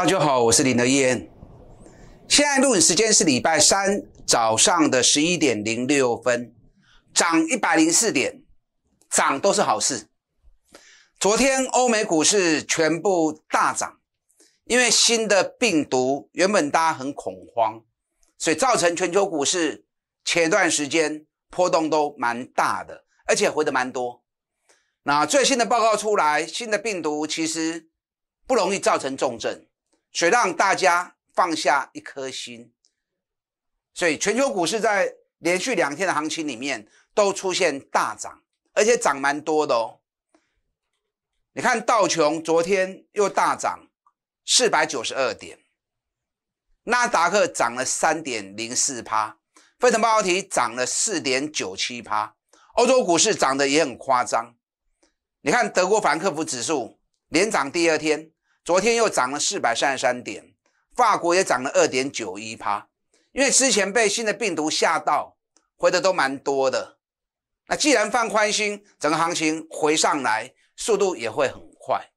大家好，我是林德燕。现在录影时间是礼拜三早上的十一点零六分，涨一百零四点，涨都是好事。昨天欧美股市全部大涨，因为新的病毒原本大家很恐慌，所以造成全球股市前段时间波动都蛮大的，而且回的蛮多。那最新的报告出来，新的病毒其实不容易造成重症。谁让大家放下一颗心？所以全球股市在连续两天的行情里面都出现大涨，而且涨蛮多的哦。你看道琼昨天又大涨四百九十二点，纳达克涨了三点零四趴，非城半导体涨了四点九七趴，欧洲股市涨得也很夸张。你看德国凡克福指数连涨第二天。昨天又涨了四百三十三点，法国也涨了二点九一帕，因为之前被新的病毒吓到，回的都蛮多的。那既然放宽心，整个行情回上来速度也会很快。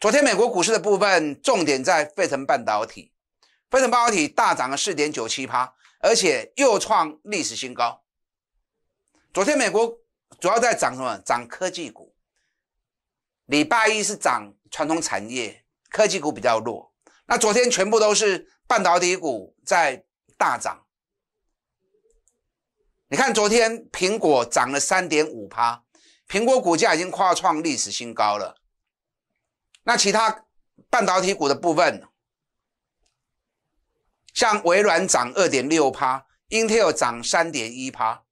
昨天美国股市的部分重点在费城半导体，费城半导体大涨了四点九七帕，而且又创历史新高。昨天美国主要在涨什么？涨科技股。礼拜一是涨。传统产业科技股比较弱，那昨天全部都是半导体股在大涨。你看，昨天苹果涨了三点五趴，苹果股价已经跨创历史新高了。那其他半导体股的部分，像微软涨二点六趴，Intel 涨三点一趴，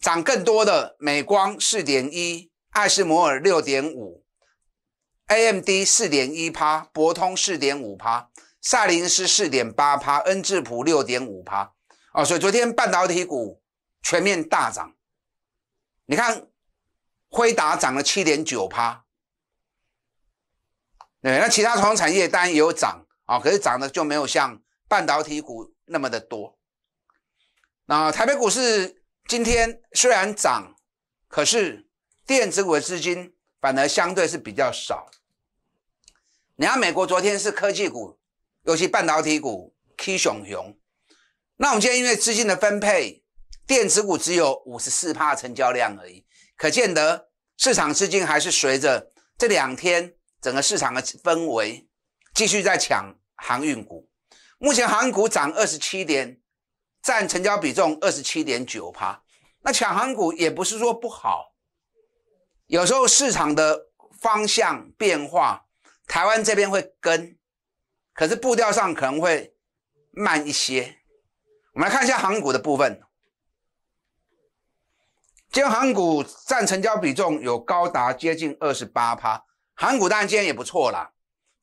涨更多的美光四点一，爱士摩尔六点五。A.M.D. 四点一趴，博通四点五趴，赛林斯四点八趴，恩智浦六点五趴。啊，所以昨天半导体股全面大涨。你看，辉达涨了七点九趴。对，那其他传统产业当然也有涨啊，可是涨的就没有像半导体股那么的多。那台北股市今天虽然涨，可是电子股的资金反而相对是比较少。你看，美国昨天是科技股，尤其半导体股 K 熊熊。那我们今天因为资金的分配，电子股只有五十四帕成交量而已，可见得市场资金还是随着这两天整个市场的氛围，继续在抢航运股。目前航运股涨二十七点，占成交比重二十七点九帕。那抢航股也不是说不好，有时候市场的方向变化。台湾这边会跟，可是步调上可能会慢一些。我们来看一下航股的部分，今天航股占成交比重有高达接近二十八趴，航股当然今天也不错啦。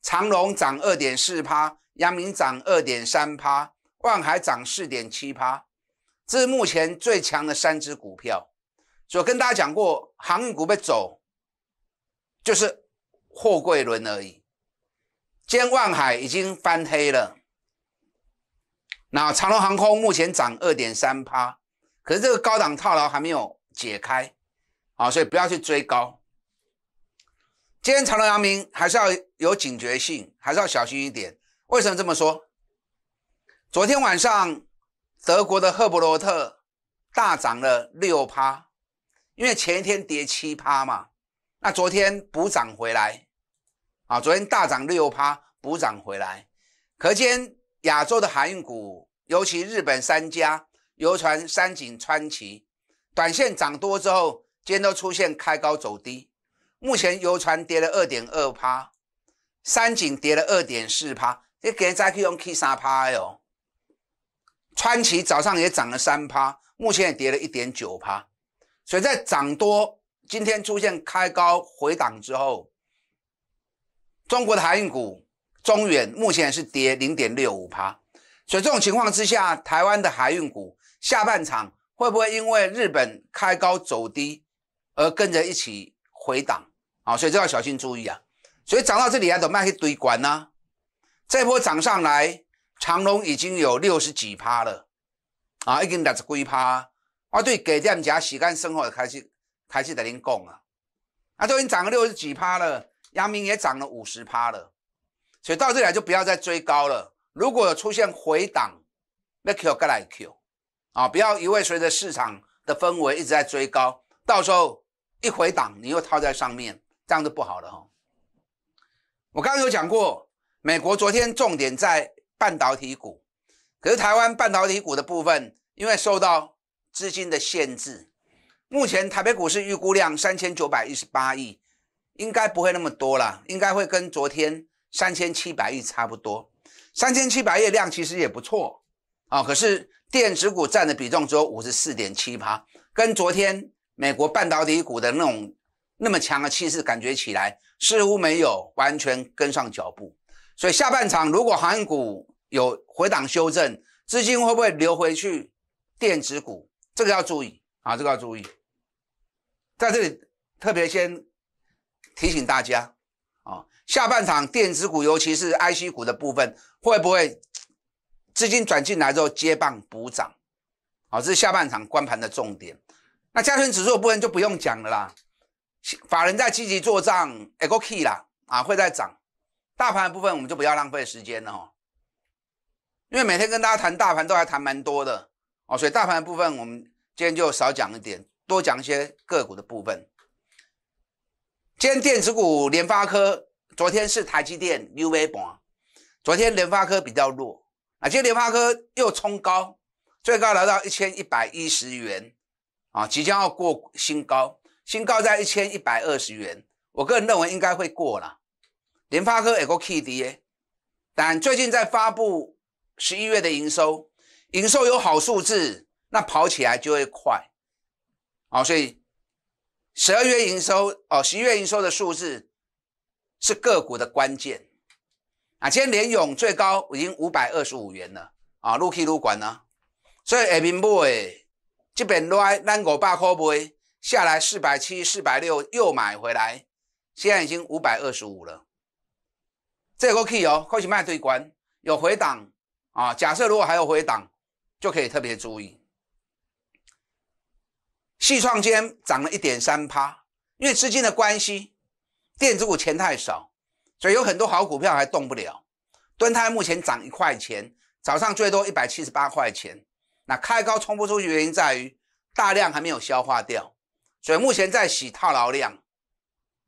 长隆涨二点四趴，阳明涨二点三趴，万海涨四点七趴，这是目前最强的三只股票。所我跟大家讲过，航股被走就是货柜轮而已。今天万海已经翻黑了，那长隆航空目前涨二点三趴，可是这个高档套牢还没有解开，啊，所以不要去追高。今天长隆、阳明还是要有警觉性，还是要小心一点。为什么这么说？昨天晚上德国的赫伯罗特大涨了六趴，因为前一天跌七趴嘛，那昨天补涨回来。啊，昨天大涨六趴，补涨回来，可见亚洲的航运股，尤其日本三家游船：三井、川崎，短线涨多之后，今天都出现开高走低。目前游船跌了二点二趴，三井跌了二点四趴，你给人再去用去三趴哟。川崎早上也涨了三趴，目前也跌了一点九趴。所以在涨多，今天出现开高回档之后。中国的海运股中远目前是跌零点六五趴，所以这种情况之下，台湾的海运股下半场会不会因为日本开高走低而跟着一起回档啊？所以这要小心注意啊！所以涨到这里啊，怎么还去堆管呢？这波涨上来，长隆已经有六十几趴了啊，已经达十龟趴啊！对，给店家洗干生活的开始开始在林供啊，那都已经涨了六十几趴了。阳明也涨了五十趴了，所以到这里来就不要再追高了。如果有出现回档，那 Q 要来 Q 啊，不要一味随着市场的氛围一直在追高，到时候一回档你又套在上面，这样就不好了哈。我刚刚有讲过，美国昨天重点在半导体股，可是台湾半导体股的部分，因为受到资金的限制，目前台北股市预估量三千九百一十八亿。应该不会那么多了，应该会跟昨天三千七百亿差不多。三千七百亿量其实也不错啊，可是电子股占的比重只有五十四点七趴，跟昨天美国半导体股的那种那么强的气势，感觉起来似乎没有完全跟上脚步。所以下半场如果韩股有回档修正，资金会不会流回去电子股？这个要注意啊，这个要注意。在这里特别先。提醒大家，啊，下半场电子股，尤其是 IC 股的部分，会不会资金转进来之后接棒补涨？哦，这是下半场关盘的重点。那加权指数部分就不用讲了啦，法人在积极做账 a g o k y 啦，啊，会在涨。大盘的部分我们就不要浪费时间了哦，因为每天跟大家谈大盘都还谈蛮多的哦，所以大盘的部分我们今天就少讲一点，多讲一些个股的部分。今天电子股，联发科昨天是台积电 U V 盘，昨天联发科比较弱啊，今天联发科又冲高，最高来到一千一百一十元啊，即将要过新高，新高在一千一百二十元，我个人认为应该会过了。联发科也个 K D E，但最近在发布十一月的营收，营收有好数字，那跑起来就会快啊，所以。十二月营收哦，十一月营收的数字是个股的关键啊。今天联勇最高已经五百二十五元了啊，陆 k 陆管呢？所以下面买，这边来，咱五百块买下来四百七、四百六又买回来，现在已经五百二十五了。这个可以哦，开始卖对关有回档啊。假设如果还有回档，就可以特别注意。系创间涨了一点三趴，因为资金的关系，电子股钱太少，所以有很多好股票还动不了。敦泰目前涨一块钱，早上最多一百七十八块钱。那开高冲不出去，原因在于大量还没有消化掉，所以目前在洗套牢量。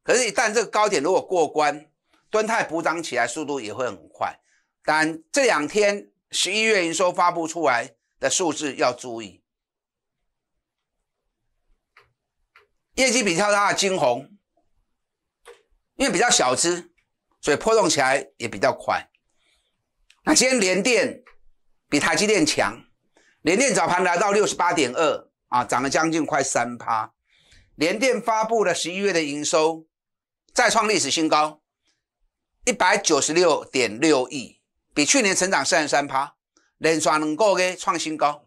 可是，一旦这个高点如果过关，敦泰补涨起来速度也会很快。但这两天十一月营收发布出来的数字要注意。业绩比较大的金红，因为比较小只，所以波动起来也比较快。那今天联电比台积电强，联电早盘来到六十八点二啊，涨了将近快三趴。联电发布了十一月的营收，再创历史新高，一百九十六点六亿，比去年成长三十三趴，连刷能够给创新高。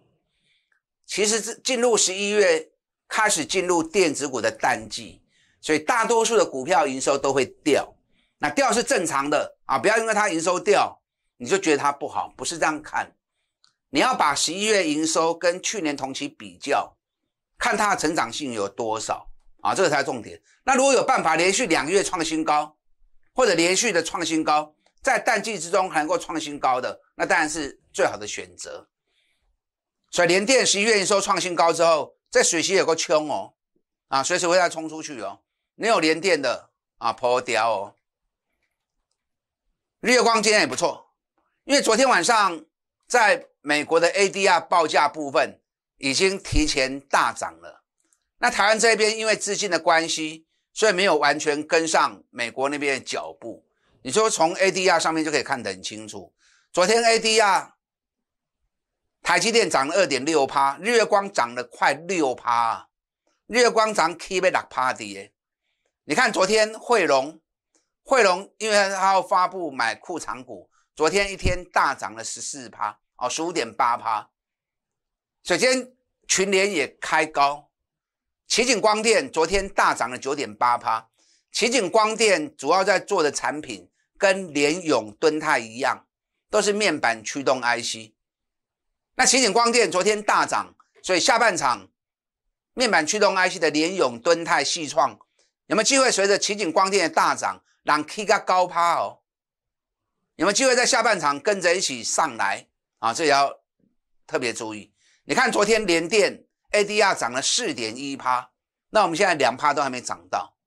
其实是进入十一月。开始进入电子股的淡季，所以大多数的股票营收都会掉。那掉是正常的啊，不要因为它营收掉，你就觉得它不好，不是这样看。你要把十一月营收跟去年同期比较，看它的成长性有多少啊，这个才是重点。那如果有办法连续两个月创新高，或者连续的创新高，在淡季之中还能够创新高的，那当然是最好的选择。所以联电十一月营收创新高之后。在水溪有个冲哦，啊，随时会再冲出去哦。没有连电的啊，破掉哦。月光今天也不错，因为昨天晚上在美国的 ADR 报价部分已经提前大涨了。那台湾这边因为资金的关系，所以没有完全跟上美国那边的脚步。你说从 ADR 上面就可以看得很清楚，昨天 ADR。台积电涨了二点六趴，日月光涨了快六趴，日月光涨 K 百六趴的耶！你看昨天汇隆，汇隆因为他要发布买库藏股，昨天一天大涨了十四趴哦，十五点八趴。首先群联也开高，奇景光电昨天大涨了九点八趴。奇景光电主要在做的产品跟联永、敦泰一样，都是面板驱动 IC。那奇景光电昨天大涨，所以下半场面板驱动 IC 的联咏、敦泰、细创有没有机会随着奇景光电的大涨让 K a 高趴哦？有没有机会在下半场跟着一起上来啊？这也要特别注意。你看昨天联电 ADR 涨了四点一趴，那我们现在两趴都还没涨到，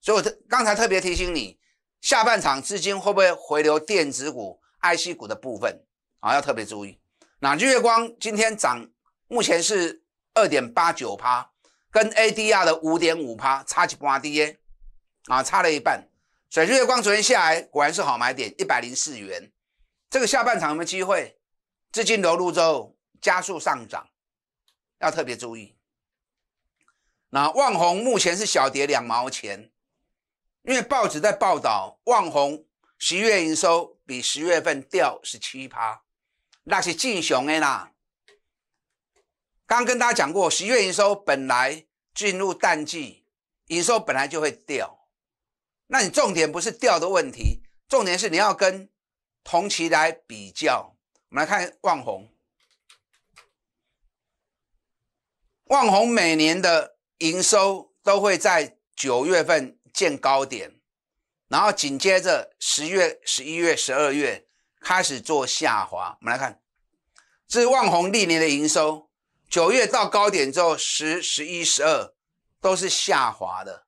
所以我刚才特别提醒你，下半场资金会不会回流电子股、IC 股的部分啊？要特别注意。那日月光今天涨，目前是二点八九趴，跟 A D R 的五点五趴差几不拉低啊，差了一半。所以日月光昨天下来果然是好买点，一百零四元。这个下半场有没有机会？资金流入之后加速上涨，要特别注意。那万红目前是小跌两毛钱，因为报纸在报道万红十月营收比十月份掉十七趴。那是劲雄的啦，刚跟大家讲过，十月营收本来进入淡季，营收本来就会掉。那你重点不是掉的问题，重点是你要跟同期来比较。我们来看望红。望红每年的营收都会在九月份见高点，然后紧接着十月、十一月、十二月。开始做下滑。我们来看，是旺宏历年的营收，九月到高点之后，十、十一、十二都是下滑的。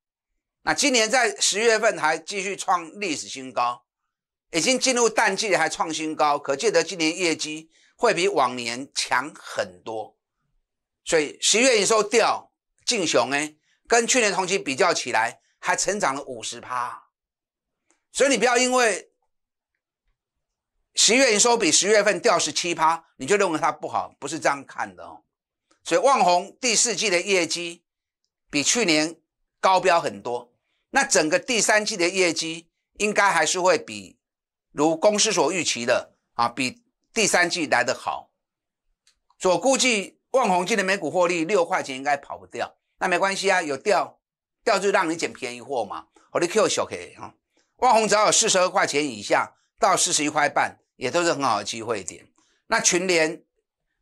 那今年在十月份还继续创历史新高，已经进入淡季还创新高，可见得今年业绩会比往年强很多。所以十月营收掉进雄呢，跟去年同期比较起来，还成长了五十趴。所以你不要因为。十月营收比十月份掉十七趴，你就认为它不好？不是这样看的哦。所以旺宏第四季的业绩比去年高标很多，那整个第三季的业绩应该还是会比如公司所预期的啊，比第三季来得好。我估计旺宏今年每股获利六块钱应该跑不掉，那没关系啊，有掉掉就让你捡便宜货嘛我的 Q 小 OK 啊。旺宏只要有四十二块钱以下到四十一块半。也都是很好的机会点。那群联，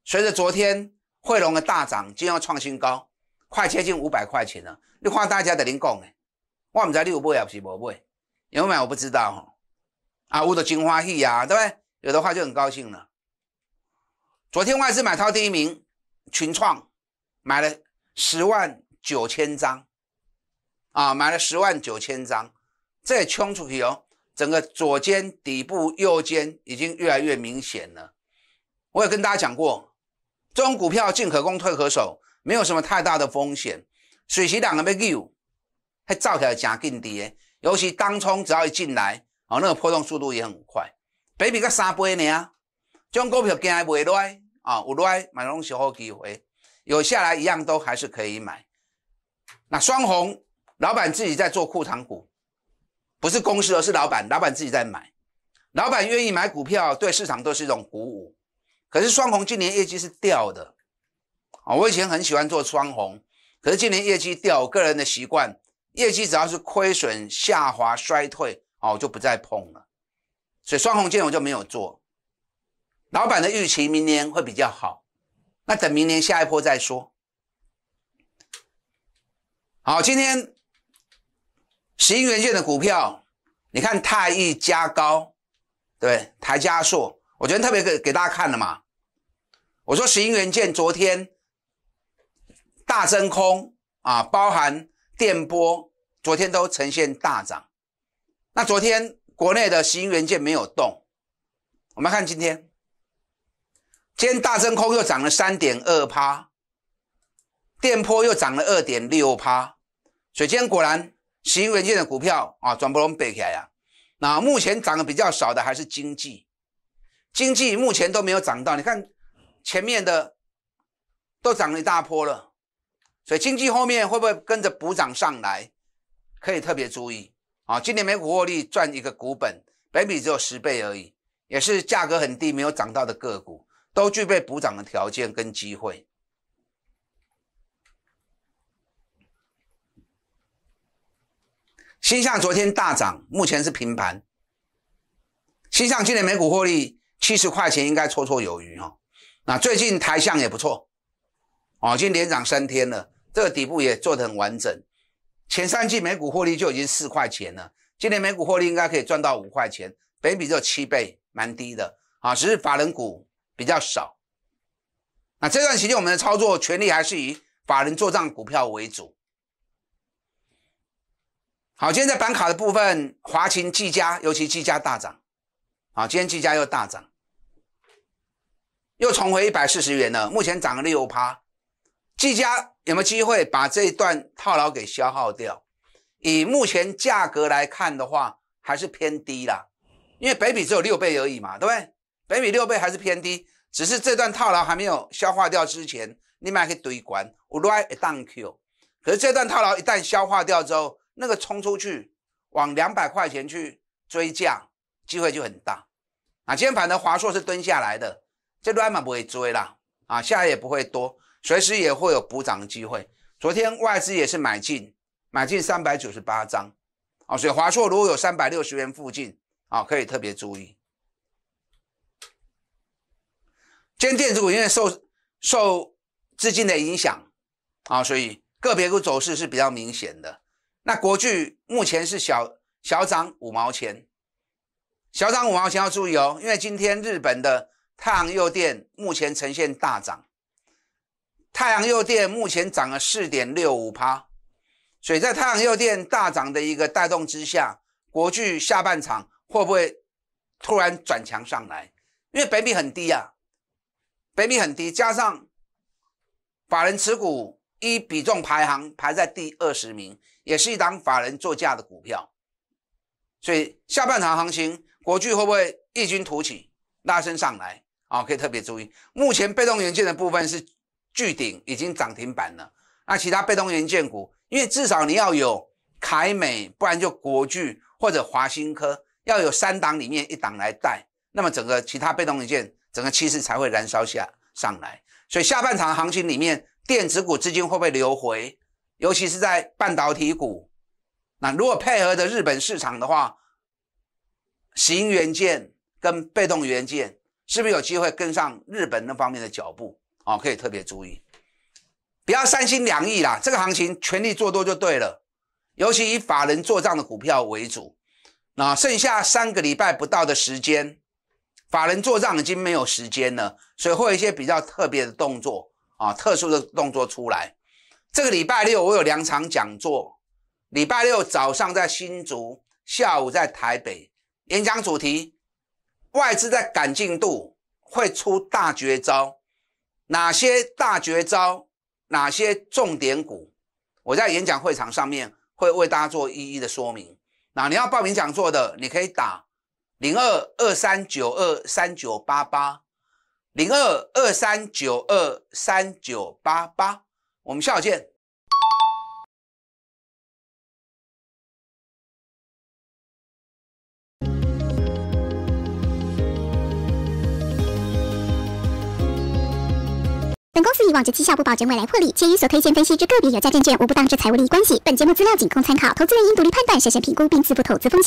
随着昨天汇龙的大涨，今天要创新高，快接近五百块钱了。你话大家在林讲的，我唔知你有也不是五买，有买我不知道吼。啊，我的金花戏呀，对不对？有的话就很高兴了。昨天我也是买超第一名，群创买了十万九千张，啊，买了十万九千张，也冲出去哦。整个左肩底部、右肩已经越来越明显了。我有跟大家讲过，这种股票进可攻、退可守，没有什么太大的风险。水洗档的被丢，它造起来加更低，尤其当冲只要一进来，哦，那个波动速度也很快。北比个三倍呢，这种股票今哎卖来啊，有来买拢小好机会，有下来一样都还是可以买。那双红老板自己在做库藏股。不是公司，而是老板。老板自己在买，老板愿意买股票，对市场都是一种鼓舞。可是双红今年业绩是掉的，啊，我以前很喜欢做双红，可是今年业绩掉，我个人的习惯，业绩只要是亏损、下滑、衰退，哦，就不再碰了。所以双红今年我就没有做。老板的预期明年会比较好，那等明年下一波再说。好，今天。石英元件的股票，你看泰益加高，对台加硕，我昨得特别给给大家看了嘛。我说石英元件昨天大真空啊，包含电波，昨天都呈现大涨。那昨天国内的石英元件没有动，我们看今天，今天大真空又涨了三点二趴，电波又涨了二点六趴，所以今天果然。新文件的股票啊，转不龙背起来啊。那目前涨的比较少的还是经济，经济目前都没有涨到。你看前面的都涨了一大波了，所以经济后面会不会跟着补涨上来，可以特别注意啊。今年每股获利赚一个股本，每比只有十倍而已，也是价格很低、没有涨到的个股，都具备补涨的条件跟机会。新象昨天大涨，目前是平盘。新象今年每股获利七十块钱，应该绰绰有余哦。那最近台象也不错，哦，已经连涨三天了，这个底部也做得很完整。前三季每股获利就已经四块钱了，今年每股获利应该可以赚到五块钱，北比只有七倍，蛮低的啊。只是法人股比较少。那这段期间我们的操作权力还是以法人做账股票为主。好，今天在板卡的部分，华勤、技嘉，尤其技嘉大涨。好，今天技嘉又大涨，又重回一百四十元了。目前涨了六趴，技嘉有没有机会把这一段套牢给消耗掉？以目前价格来看的话，还是偏低啦，因为北比只有六倍而已嘛，对不对？北比六倍还是偏低，只是这段套牢还没有消化掉之前，你买可以堆管。我来一档 Q，可是这段套牢一旦消化掉之后，那个冲出去往两百块钱去追降，机会就很大。啊，今天反正华硕是蹲下来的，这乱半不会追啦，啊，下来也不会多，随时也会有补涨机会。昨天外资也是买进，买进三百九十八张啊，所以华硕如果有三百六十元附近啊，可以特别注意。今天电子股因为受受资金的影响啊，所以个别股走势是比较明显的。那国巨目前是小小涨五毛钱，小涨五毛钱要注意哦，因为今天日本的太阳诱电目前呈现大涨，太阳诱电目前涨了四点六五趴，所以在太阳诱电大涨的一个带动之下，国巨下半场会不会突然转强上来？因为北米很低呀，北米很低，加上法人持股一比重排行排在第二十名。也是一档法人作价的股票，所以下半场行情，国巨会不会异军突起拉升上来啊？可以特别注意，目前被动元件的部分是巨顶，已经涨停板了。那其他被动元件股，因为至少你要有凯美，不然就国巨或者华新科，要有三档里面一档来带，那么整个其他被动元件整个趋势才会燃烧下上来。所以下半场行情里面，电子股资金会不会流回？尤其是在半导体股，那如果配合着日本市场的话，行元件跟被动元件是不是有机会跟上日本那方面的脚步啊？可以特别注意，不要三心两意啦！这个行情全力做多就对了。尤其以法人做账的股票为主，那剩下三个礼拜不到的时间，法人做账已经没有时间了，所以会有一些比较特别的动作啊，特殊的动作出来。这个礼拜六我有两场讲座，礼拜六早上在新竹，下午在台北。演讲主题：外资在赶进度，会出大绝招。哪些大绝招？哪些重点股？我在演讲会场上面会为大家做一一的说明。那你要报名讲座的，你可以打零二二三九二三九八八，零二二三九二三九八八。我们下午见。本公司以往证绩效不保证未来获利，且于所推荐分析之个别有价证券无不当之财务利益关系。本节目资料仅供参考，投资人应独立判断、审慎评估并自负投资风险。